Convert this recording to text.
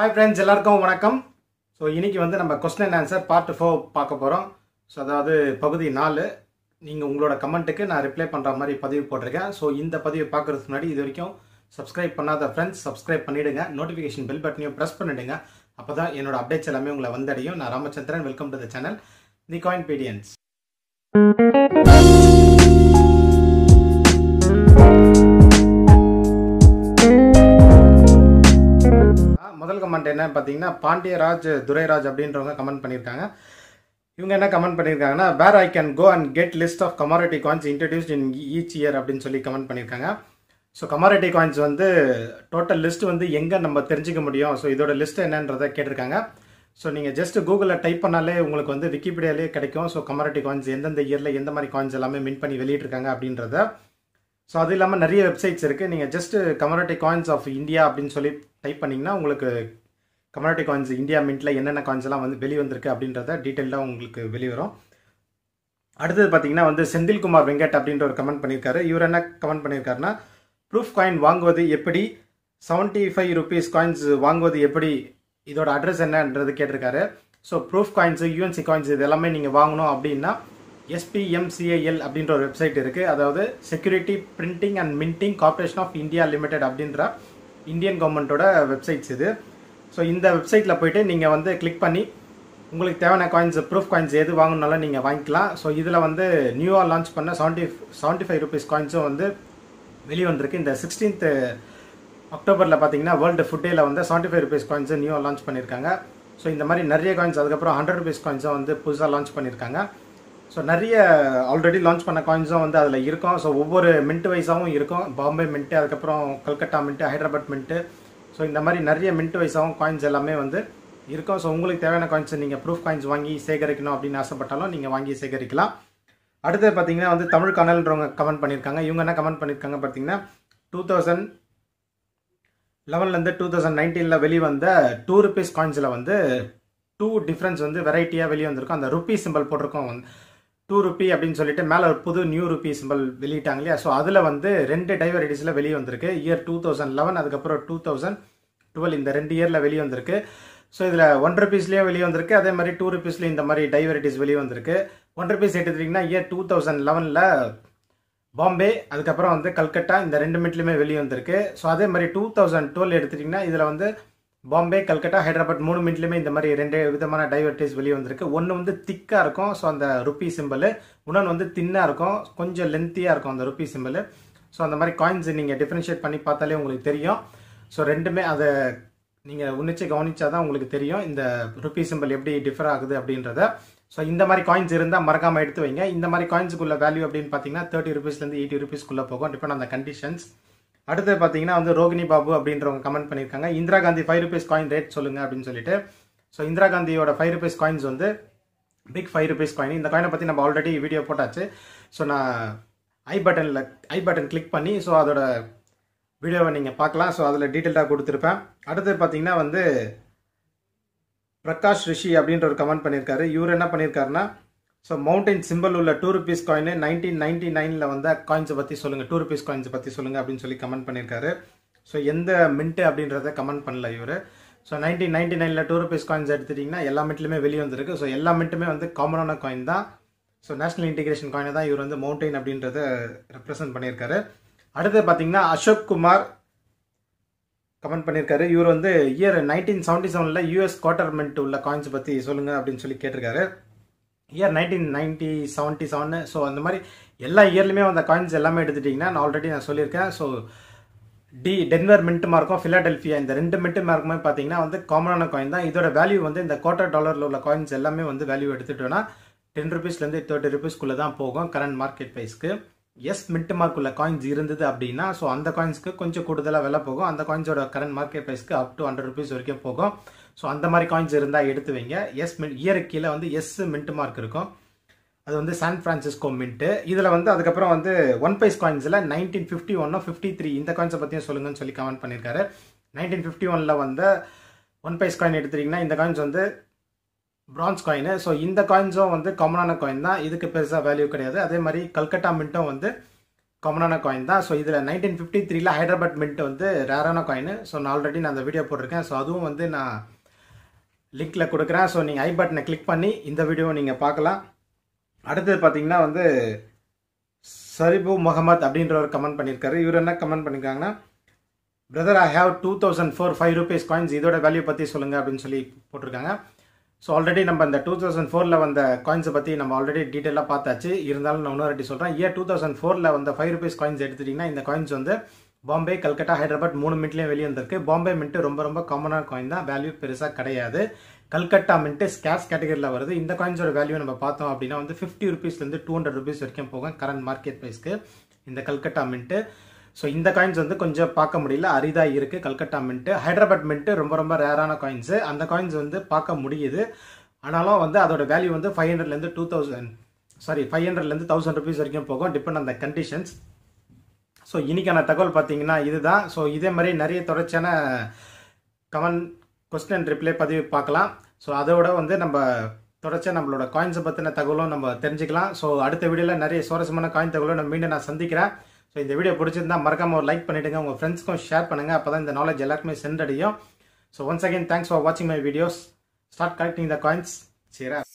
hi friends எல்லாருக்கும் வணக்கம் so இன்றைக்கி வந்து நம்ம question and answer part four பார்க்க போகிறோம் ஸோ அதாவது பகுதி நாலு நீங்கள் உங்களோட கமெண்ட்டுக்கு நான் ரிப்ளை பண்ணுற மாதிரி பதிவு போட்டிருக்கேன் ஸோ இந்த பதிவு பார்க்குறதுக்கு முன்னாடி இது வரைக்கும் சப்ஸ்கிரைப் பண்ணாத ஃப்ரெண்ட்ஸ் சப்ஸ்கிரைப் பண்ணிவிடுங்க நோட்டிஃபிகேஷன் பெல் பட்டனையும் ப்ரெஸ் பண்ணிவிடுங்க அப்போ தான் என்னோட அப்டேட்ஸ் எல்லாமே உங்களை வந்தடையும் நான் Ramachandran welcome to the channel the coin பீடியன்ஸ் கமெண்ட் என்னன்னு பார்த்தீங்கன்னா பாண்டியராஜ் துரைராஜ் அப்படின்றவங்க கமெண்ட் பண்ணியிருக்காங்க இவங்க என்ன கமெண்ட் பண்ணியிருக்காங்கன்னா where I can go and get list of commemorative coins introduced in each year அப்படின்னு சொல்லி கமெண்ட் பண்ணியிருக்காங்க ஸோ கமாரிட்டி காயின்ஸ் வந்து டோட்டல் லிஸ்ட் வந்து எங்கே நம்ம தெரிஞ்சிக்க முடியும் ஸோ இதோட லிஸ்ட் என்னன்றதை கேட்டிருக்காங்க ஸோ நீங்கள் ஜஸ்ட் கூகுளில் டைப் பண்ணாலே உங்களுக்கு வந்து விக்கிபீடியாலே கிடைக்கும் ஸோ கமாரிட்டி காயின்ஸ் எந்தெந்த இயரில் எந்த மாதிரி காயின்ஸ் எல்லாமே மின் பண்ணி வெளியிட்டிருக்காங்க அப்படின்றத ஸோ அது இல்லாமல் நிறைய வெப்சைட்ஸ் இருக்குது நீங்கள் just commemorative coins of India அப்படின்னு சொல்லி டைப் பண்ணிங்கன்னா உங்களுக்கு கமராட்டி காயின்ஸ் இந்தியா மின்ட்டில் என்னென்ன காயின்ஸ் எல்லாம் வந்து வெளியே வந்திருக்கு அப்படின்றத டீட்டெயிலாக உங்களுக்கு வெளிவரும் வரும் அடுத்தது பார்த்தீங்கன்னா வந்து செந்தில்குமார் வெங்கட் அப்படின்ற ஒரு கமெண்ட் பண்ணியிருக்காரு இவர் என்ன கமெண்ட் பண்ணியிருக்காருன்னா ப்ரூஃப் காயின் வாங்குவது எப்படி செவன்ட்டி ஃபைவ் ருபீஸ் காயின்ஸ் வாங்குவது எப்படி இதோட அட்ரஸ் என்னன்றது கேட்டிருக்காரு so proof coins UNC coins இது எல்லாமே நீங்கள் வாங்கணும் அப்படின்னா எஸ்பிஎம்சிஏஎல் அப்படின்ற ஒரு வெப்சைட் இருக்குது அதாவது security printing and minting corporation of India limited அப்படின்ற இந்தியன் கவர்மெண்ட்டோட வெப்சைட்ஸ் இது ஸோ இந்த வெப்சைட்டில் போய்ட்டு நீங்கள் வந்து கிளிக் பண்ணி உங்களுக்கு தேவையான காயின்ஸ் ப்ரூஃப் காயின்ஸ் எது வாங்கணுனாலும் நீங்கள் வாங்கிக்கலாம் ஸோ இதில் வந்து நியூவாக லான்ச் பண்ண செவன்ட்டி செவன்ட்டி ஃபைவ் ருபீஸ் காயின்ஸும் வந்து வெளியே வந்திருக்கு இந்த சிக்ஸ்டீன்த்து அக்டோபரில் பார்த்தீங்கன்னா வேர்ல்டு ஃபுட் டேயில் வந்து செவன்ட்டி ஃபைவ் ருபீஸ் காயின்ஸும் நியூவாக லான்ச் பண்ணியிருக்காங்க ஸோ இந்த மாதிரி நிறைய காயின்ஸ் அதுக்கப்புறம் ஹண்ட்ரட் ருபீஸ் காயின்ஸும் வந்து புதுசாக லான்ச் பண்ணியிருக்காங்க ஸோ நிறைய ஆல்ரெடி லான்ச் பண்ண காயின்ஸும் வந்து அதில் இருக்கும் ஸோ ஒவ்வொரு மின்ட் வைஸாகவும் இருக்கும் பாம்பே மின்ட்டு அதுக்கப்புறம் Calcutta mint Hyderabad mint so இந்த மாதிரி நிறைய மின்ட் வைஸாகவும் காயின்ஸ் எல்லாமே வந்து இருக்கும் ஸோ உங்களுக்கு தேவையான காயின்ஸ் நீங்கள் ப்ரூஃப் காயின்ஸ் வாங்கி சேகரிக்கணும் அப்படின்னு ஆசைப்பட்டாலும் நீங்கள் வாங்கி சேகரிக்கலாம் அடுத்தது பார்த்தீங்கன்னா வந்து தமிழ் கனல்ன்றவங்க கமெண்ட் பண்ணியிருக்காங்க இவங்க என்ன கமெண்ட் பண்ணியிருக்காங்க பார்த்தீங்கன்னா டூ தௌசண்ட் லெவன்லேருந்து டூ தௌசண்ட் நைன்டீனில் வெளிவந்த டூ ருபீஸ் காயின்ஸில் வந்து டூ டிஃப்ரென்ஸ் வந்து வெரைட்டியாக வெளியே வந்திருக்கும் அந்த ருப்பீஸ் சிம்பிள் போட்டிருக்கோம் வந்து டூ ருபி அப்படின்னு சொல்லிட்டு மேலே ஒரு புது நியூ ருபி சிம்பிள் வெளியிட்டாங்க இல்லையா ஸோ அதில் வந்து ரெண்டு டைவர் எடிஷனில் வெளியே வந்திருக்கு இயர் டூ தௌசண்ட் லெவன் அதுக்கப்புறம் டூ தௌசண்ட் டுவெல் இந்த ரெண்டு இயரில் வெளியே வந்திருக்கு ஸோ இதில் ஒன் ருபீஸ்லேயும் வெளியே வந்திருக்கு அதே மாதிரி டூ ருபீஸ்லேயும் இந்த மாதிரி டைவரிட்டிஸ் வெளியே வந்திருக்கு ஒன் ருபீஸ் எடுத்துட்டிங்கன்னா இயர் டூ தௌசண்ட் லெவனில் பாம்பே அதுக்கப்புறம் வந்து கல்கட்டா இந்த ரெண்டு மீட்லேயுமே வெளியே வந்திருக்கு ஸோ அதே மாதிரி டூ தௌசண்ட் டுவெல் எடுத்துட்டிங்கன்னா இதில் வந்து பாம்பே கல்கட்டா ஹைதராபாத் மூணு மின்ட்லையுமே இந்த மாதிரி ரெண்டு விதமான டைவர்டைஸ் வெளியே வந்திருக்கு ஒன்று வந்து திக்காக இருக்கும் ஸோ அந்த ருப்பி சிம்பிள் இன்னொன்று வந்து தின்னாக இருக்கும் கொஞ்சம் லென்த்தியாக இருக்கும் அந்த ருப்பி சிம்பிள் ஸோ அந்த மாதிரி காயின்ஸ் நீங்கள் டிஃப்ரென்ஷியேட் பண்ணி பார்த்தாலே உங்களுக்கு தெரியும் ஸோ ரெண்டுமே அதை நீங்கள் உன்னிச்சு கவனிச்சாதான் தான் உங்களுக்கு தெரியும் இந்த ருப்பி சிம்பிள் எப்படி டிஃபர் ஆகுது அப்படின்றத ஸோ இந்த மாதிரி காயின்ஸ் இருந்தால் மறக்காமல் எடுத்து வைங்க இந்த மாதிரி காயின்ஸுக்குள்ள வேல்யூ அப்படின்னு பார்த்தீங்கன்னா தேர்ட்டி ருபீஸ்லேருந்து எயிட்டி ருபீஸ்க்குள்ளே போகும் டிபெண்ட் அந்த கண்டிஷன்ஸ் அடுத்து பார்த்தீங்கன்னா வந்து ரோகிணி பாபு அப்படின்றவங்க கமெண்ட் பண்ணியிருக்காங்க Indira Gandhi five rupees coin rate சொல்லுங்க அப்படின்னு சொல்லிட்டு ஸோ இந்திரா காந்தியோட ஃபைவ் ருபீஸ் காயின்ஸ் வந்து பிக் ஃபைவ் ருபீஸ் காயின் இந்த காயினை பற்றி நம்ம ஆல்ரெடி வீடியோ போட்டாச்சு ஸோ நான் ஐ பட்டனில் ஐ பட்டன் கிளிக் பண்ணி ஸோ அதோட வீடியோவை நீங்கள் பார்க்கலாம் ஸோ அதில் டீட்டெயில்டாக கொடுத்துருப்பேன் அடுத்து பார்த்தீங்கன்னா வந்து பிரகாஷ் ரிஷி அப்படின்ற ஒரு கமெண்ட் பண்ணியிருக்காரு இவர் என்ன பண்ணியிருக்காருன்னா ஸோ மவுண்டைன் சிம்பிள் உள்ள two rupees coin nineteen ninety நைனில் வந்த காயின்ஸை பற்றி சொல்லுங்கள் டூ ருபீஸ் காயின்ஸை பற்றி சொல்லுங்கள் அப்படின்னு சொல்லி கமெண்ட் பண்ணியிருக்காரு ஸோ எந்த மின்ட்டு அப்படின்றத கமெண்ட் பண்ணல இவர் ஸோ நைன்டீன் நைன்டி நைனில் டூ ருபீஸ் காயின்ஸ் எடுத்துட்டிங்கன்னா எல்லா மின்ட்லையுமே வெளியே வந்திருக்கு ஸோ எல்லா மின்ட்டுமே வந்து காமனான காயின் தான் ஸோ நேஷனல் இன்டிகிரேஷன் காயினை தான் இவர் வந்து மவுண்டைன் அப்படின்றத ரெப்ரசன்ட் பண்ணியிருக்காரு அடுத்து பார்த்தீங்கன்னா அசோக் குமார் கமெண்ட் பண்ணியிருக்காரு இவர் வந்து இயர் நைன்டீன் செவன்ட்டி செவனில் யூஎஸ் குவார்டர்மெண்ட் உள்ள காயின்ஸ் பற்றி சொல்லுங்கள் அப்படின்னு சொல்லி கேட்டிருக்காரு year nineteen ninety seventy seven so அந்த மாதிரி எல்லா இயர்லையுமே வந்த காயின்ஸ் எல்லாமே எடுத்துட்டிங்கன்னா நான் ஆல்ரெடி நான் சொல்லியிருக்கேன் ஸோ டி டென்வர் மின்ட் மார்க்கும் ஃபிலாடெல்ஃபியா இந்த ரெண்டு மின்ட் மார்க்குமே பார்த்தீங்கன்னா வந்து காமனான காயின் தான் இதோட வேல்யூ வந்து இந்த கோட்டர் டாலரில் உள்ள காயின்ஸ் எல்லாமே வந்து வேல்யூ எடுத்துட்டோன்னா டென் ருபீஸ்லேருந்து தேர்ட்டி ருபீஸ்க்குள்ளே தான் போகும் கரண்ட் மார்க்கெட் ப்ரைஸ்க்கு எஸ் மின்ட் மார்க் உள்ள காயின்ஸ் இருந்தது அப்படின்னா ஸோ அந்த காயின்ஸ்க்கு கொஞ்சம் கூடுதலாக விலை போகும் அந்த காயின்ஸோட கரண்ட் மார்க்கெட் ப்ரைஸ்க்கு அப் டு ஹண்ட்ரட் ருபீஸ் வரைக்கும் போகும் ஸோ அந்த மாதிரி காயின்ஸ் இருந்தால் எடுத்து வைங்க எஸ் மின் இயருக்கு கீழே வந்து எஸ் மின்ட் மார்க் இருக்கும் அது வந்து சான் ஃப்ரான்சிஸ்கோ மின்ட்டு இதில் வந்து அதுக்கப்புறம் வந்து ஒன் பைஸ் காயின்ஸில் நைன்டீன் ஃபிஃப்டி ஒன்னும் ஃபிஃப்டி த்ரீ இந்த காயின்ஸை பற்றியும் சொல்லுங்கன்னு சொல்லி கமெண்ட் பண்ணியிருக்காரு நைன்டீன் ஃபிஃப்டி ஒனில் வந்து ஒன் பைஸ் காயின் எடுத்துட்டிங்கன்னா இந்த காயின்ஸ் வந்து பிரான்ஸ் காயின் ஸோ இந்த காயின்ஸும் வந்து காமனான காயின் தான் இதுக்கு பெருசாக வேல்யூ கிடையாது அதே மாதிரி கல்கட்டா மின்ட்டும் வந்து காமனான காயின் தான் ஸோ இதில் நைன்டீன் ஃபிஃப்டி த்ரீல ஹைதராபாத் மின்ட் வந்து ரேரான காயின் ஸோ நான் ஆல்ரெடி நான் அந்த வீடியோ போட்டிருக்கேன் ஸோ அதுவும் வந்து நான் லிங்கில் கொடுக்குறேன் ஸோ நீங்கள் ஐ பட்டனை கிளிக் பண்ணி இந்த வீடியோவை நீங்கள் பார்க்கலாம் அடுத்தது பார்த்தீங்கன்னா வந்து சரிபு முகமத் அப்படின்ற ஒரு கமெண்ட் பண்ணியிருக்காரு இவர் என்ன கமெண்ட் பண்ணியிருக்காங்கன்னா brother I have two thousand four five rupees coins இதோட வேல்யூ பற்றி சொல்லுங்கள் அப்படின்னு சொல்லி போட்டிருக்காங்க ஸோ ஆல்ரெடி நம்ம இந்த டூ தௌசண்ட் ஃபோரில் வந்த காயின்ஸை பற்றி நம்ம ஆல்ரெடி டீட்டெயிலாக பார்த்தாச்சு இருந்தாலும் நான் இன்னொரு சொல்கிறேன் ஏன் டூ தௌசண்ட் ஃபோரில் வந்த ஃபைவ் ருபீஸ் காயின்ஸ் எடுத்துட்டிங்கன்னா இந்த காயின்ஸ் வந்து பாம்பே கல்கட்டா ஹைதராபாத் மூணு மின்ட்லேயும் வெளியே வந்திருக்கு பாம்பே மின்ட்டு ரொம்ப ரொம்ப காமனான காயின் தான் வேல்யூ பெருசாக கிடையாது கல்கட்டா மின்ட்டு ஸ்கேஷ் கேட்டகரியில் வருது இந்த காயின்ஸோட வேல்யூ நம்ம பார்த்தோம் அப்படின்னா வந்து ஃபிஃப்டி ருபீஸ்லேருந்து டூ ஹண்ட்ரட் ருபீஸ் வரைக்கும் போகும் கரண்ட் மார்க்கெட் ப்ரைஸ்க்கு இந்த கல்கட்டா மின்ட்டு ஸோ இந்த காயின்ஸ் வந்து கொஞ்சம் பார்க்க முடியல அரிதாக இருக்குது கல்கட்டா மின்ட்டு ஹைதராபாத் மின்ட்டு ரொம்ப ரொம்ப ரேரான காயின்ஸு அந்த காயின்ஸ் வந்து பார்க்க முடியுது ஆனாலும் வந்து அதோட வேல்யூ வந்து ஃபைவ் ஹண்ட்ரட்லேருந்து டூ தௌசண்ட் சாரி ஃபைவ் ஹண்ட்ரட்லேருந்து தௌசண்ட் ருபீஸ் வரைக்கும் போகும் டிபெண்ட் அந்த கண்டிஷன்ஸ் ஸோ இன்றைக்கான தகவல் பார்த்தீங்கன்னா இதுதான் ஸோ இதே மாதிரி நிறைய தொடர்ச்சியான கமெண்ட் கொஸ்டின் ரிப்ளை பதிவு பார்க்கலாம் ஸோ அதோட வந்து நம்ம தொடர்ச்சியாக நம்மளோட காயின்ஸை பற்றின தகவலும் நம்ம தெரிஞ்சுக்கலாம் ஸோ அடுத்த வீடியோவில் நிறைய சுவாரஸ்யமான காயின் தகவலும் நம்ம மீண்டும் நான் சந்திக்கிறேன் ஸோ இந்த வீடியோ பிடிச்சிருந்தா மறக்காமல் ஒரு லைக் பண்ணிவிடுங்க உங்கள் ஃப்ரெண்ட்ஸ்க்கும் ஷேர் பண்ணுங்கள் அப்போ தான் இந்த நாலேஜ் எல்லாருக்குமே சென்றடையும் so once again thanks for வாட்சிங் my videos start collecting the coins சரி